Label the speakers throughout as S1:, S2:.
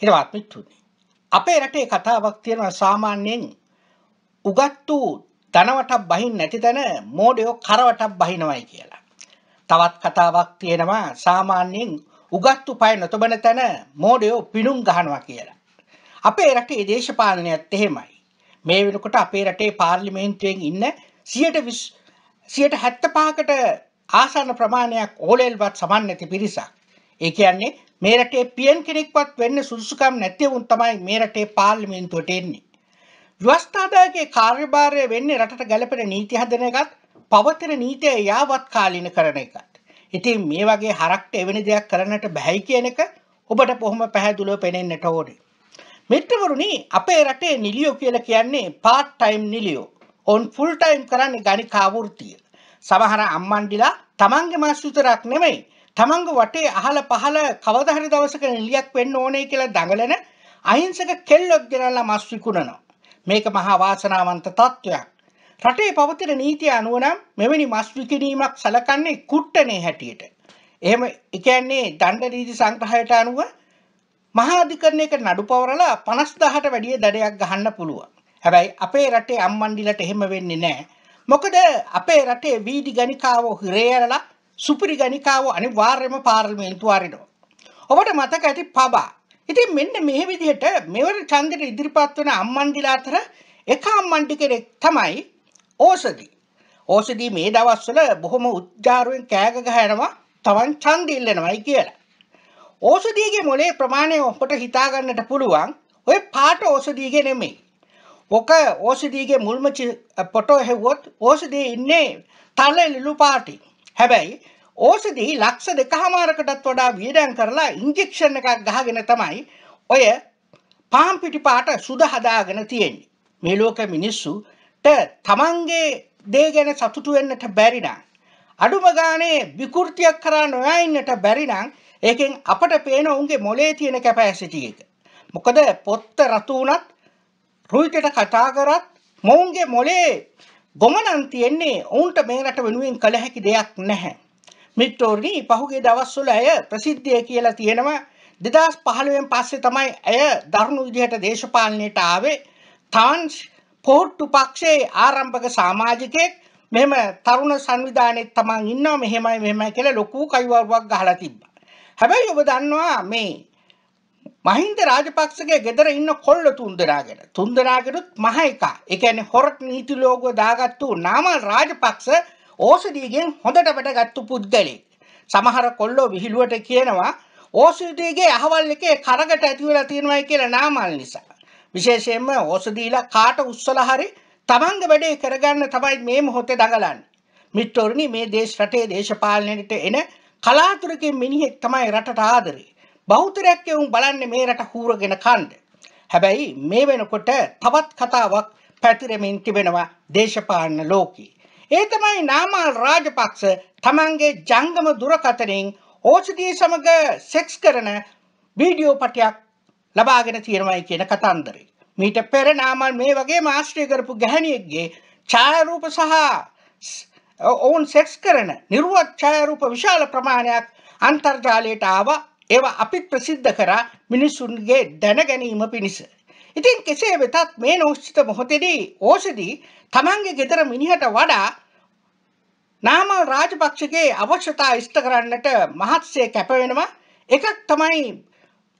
S1: හිරවත්මිත් වුණේ. අපේ රටේ කතාවක් තියෙනවා සාමාන්‍යයෙන් උගත් වූ ධනවටක් බහින් නැති තැන මෝඩයෝ කරවටක් බහිනවයි කියලා. තවත් කතාවක් තියෙනවා සාමාන්‍යයෙන් උගත්තු පය නොතබන තැන මෝඩයෝ පිණුම් ගහනවා කියලා. අපේ රටේ දේශපාලනයත් එහෙමයි. මේ වෙනකොට අපේ රටේ පාර්ලිමේන්තුවෙන් ඉන්න සියට සියට හැත්ත පාකට ආසන්න ප්‍රමාණයක් ඕලෙල්වත් සමන් නැති පිරිසක්. ඒ කියන්නේ මේ රටේ පියන් කෙනෙක්වත් වෙන්න සුදුසුකම් නැති වුන් තමයි මේ රටේ පාර්ලිමේන්තුවට එන්නේ. ව්‍යවස්ථාදායකගේ කාර්යභාරය වෙන්නේ රටට ගැළපෙන නීති හදන එකත් පවතින නීතිය යාවත් කාලීන කරන එකත්. ඉතින් මේ වගේ හරක්ට එවැනි දෙයක් කරන්නට බැහැයි කියන එක ඔබට බොහොම පැහැදිලිව පෙනෙන්නට ඕනේ. මිත්‍රවරුනි අපේ රටේ නිලියෝ කියලා කියන්නේ part time නිලියෝ. ඔවුන් full time කරන්නේ ගණිකා වෘත්තිය. සමහර අම්මන්ඩිලා තමන්ගේ මාස් විතරක් නෙමෙයි තමන්ග වටේ අහල පහල කවදහරි දවසක නිලියක් වෙන්න ඕනේ කියලා දඟලන අහිංසක කෙල්ලොක් ගෙනල්ලා මස් විකුණනවා. මේක මහා වාසනාවන්ත තත්ත්වයක්. රටේ පවතින නීතිය අනුව නම් මෙවැනි මස් විකිණීමක් සලකන්නේ කුට්ටනේ හැටියට. එහෙම කියන්නේ දණ්ඩ නීති සංග්‍රහයට අනුව මහා අධිකරණයක නඩු පවරලා 50000ට වැඩිය දඩයක් ගහන්න පුළුවන්. හැබැයි අපේ රටේ අම්මන්ඩිලට එහෙම වෙන්නේ නැහැ. මොකද අපේ රටේ වීදි ගණිකාවෝ හිරේ ඇරලා සුපිරි ගණිකාව අනිවාර්යම පාර්ලිමේන්තු අරිනවා. ඔබට මතක ඇති පබා. ඉතින් මෙන්න මේ විදිහට මෙවර චන්දට ඉදිරිපත් වන අම්මන්ඩිලා අතර එක අම්මන්ඩි කෙනෙක් තමයි ඕසදි. ඕසදි මේ දවස්වල බොහොම උද්ජාරුවෙන් කෑග ගහනවා තවන් ඡන්ද ඉල්ලනවායි කියලා. ඕසදිගේ මොලේ ප්‍රමාණය ඔබට හිතා ගන්නට පුළුවන්. ඔය පාට ඕසදිගේ නෙමෙයි. ඔක ඕසදිගේ මුල්ම ෆොටෝ හැවුවොත් ඕසදී ඉන්නේ තල ලිලු පාටි. හැබැයි ඕසදී ලක්ෂ දෙකහමාරකටත් වඩා වියදම් කරලා ඉන්ජෙක්ෂන් එකක් ගහගෙන තමයි ඔය පාම් පිටි පාට සුද හදාගෙන තියෙන්නේ. මේ ලෝක මිනිස්සුට තමන්ගේ දේ ගැන සතුටු වෙන්නට බැරි නම් අඩුම ගානේ විකෘතියක් කරා නොයා ඉන්නට බැරි නම් ඒකෙන් අපට පේන උන්ගේ මොලේ තියෙන කැපැසිටි එක. මොකද පොත්ත රතු වුණත් රුයිටට කතා කරත් මොවුන්ගේ මොලේ ගොමනන් තියෙන්නේ ඔවුන්ට මේ රට වෙනුවෙන් කළ හැකි දෙයක් නැහැ. මිත්‍රෝර්ණී පහුගේ දවස්වල ඇය ප්‍රසිද්ධිය කියලා තියෙනවා දෙදස් පහළුවෙන් පස්සේ තමයි ඇය දරුණු විදිහට දේශපාලනයට ආවේ තාන්ස් පෝට්ටු පක්ෂයේ ආරම්භක සමාජිකයෙක් මෙම තරුණ සංවිධානයේ තමන් ඉන්නවා මෙහෙමයි මෙහෙමයි කියලා ලොකු කයිවරුවක් ගහලා තිබ්බා. හැබැයි ඔබ දන්නවා මේ මහින්ද රාජපක්ෂගේ ගෙදර ඉන්න කොල්ල තුන්දරාගෙන තුන්දරාගෙනුත් මහ එකා ඒ කියන්නේ හොරට නීති ලෝගුව දාගත්තු නාමල් රාජපක්ෂ ඕසඩීගෙන් හොඳට වැටගත්තු පුද්ගලෙක් සමහර කොල්ලෝ විහිළුවට කියනවා ඕසඩීගේ අහවල් එකේ කරකට ඇති වෙලා තියෙනවායි කියලා නාමල් නිසා විශේෂයෙන්ම ඕසඩීලා කාට උස්සලා හරි තමන්ගේ වැඩේ කරගන්න තමයි මේ මොහොතේ දඟලන්නේ මිත්‍රෝරණි මේ දේශ රටේ දේශපාලනයට එන කලාතුරකින් මිනිහෙක් තමයි රටට ආදරේ බෞතරයක් එවුම් බලන්න මේ රට හූරගෙන කණ්ඩ. හැබැයි මේ වෙනකොට තවත් කතාවක් පැතිරමින් තිබෙනවා දේශපාලන ලෝකී. ඒ තමයි නාමල් රාජපක්ෂ තමන්ගේ ජංගම දුරකථනයෙන් ඕෂධිය සමග සෙක්ස් කරන වීඩියෝ පටයක් ලබාගෙන තියෙනවයි කියන කතන්දරේ. මීට පෙර නාමල් මේ වගේ මාස්ට්‍රය කරපු ගැහණියෙක්ගේ ඡායාරූප සහ ඔවුන් සෙක්ස් කරන නිර්වත් ඡායාරූප විශාල ප්‍රමාණයක් අන්තර්ජාලයට ආවා. ඒවා අපිත් ප්‍රසිද්ධ කරා මිනිසුන්ගේ දැනගැනීම පිණිස. ඉතින් කෙසේ වෙතත් මේ නෝෂ්චිත මොහොතෙදී ඕෂදී තමන්ගේ ගෙදර මිනිහට වඩා නාම රාජපක්ෂගේ අවශ්‍යතා ඉෂ්ට කරන්නට මහත්සේ කැපවෙනවා එකක් තමයි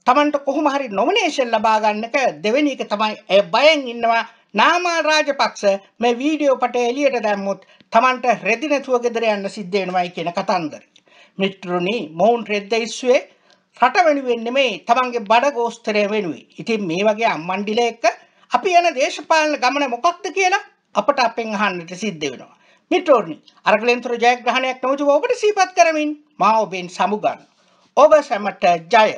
S1: තමන්ට කොහොම හරි නොමිනේෂන් ලබා ගන්නක දෙවෙනි එක තමයි ඒ බයෙන් ඉන්නවා නාමල් රාජපක්ෂ මේ වීඩියෝ පට එළියට දැම්මුත් Tamanට රෙදි නැතුව ගෙදර යන්න සිද්ධ වෙනවයි කියන කතන්දරය. මිත්‍රුනි මොවුන් රෙද්ද ඉස්සුවේ රට වෙනුවෙන් නෙමෙයි තමන්ගේ බඩ ගෝස්තරය වෙනුයි. ඉතින් මේ වගේ අම්මණ්ඩිල එක්ක අපි යන දේශපාලන ගමන මොකක්ද කියලා අපට අපෙන් අහන්නට සිද්ධ වෙනවා. මිත්‍රෝනි, අරගලෙන්තර ජයග්‍රහණයක් නොමුතු ඔබට සීපත් කරමින් මා ඔබෙන් සමුගන්න. ඔබ සැමට ජය.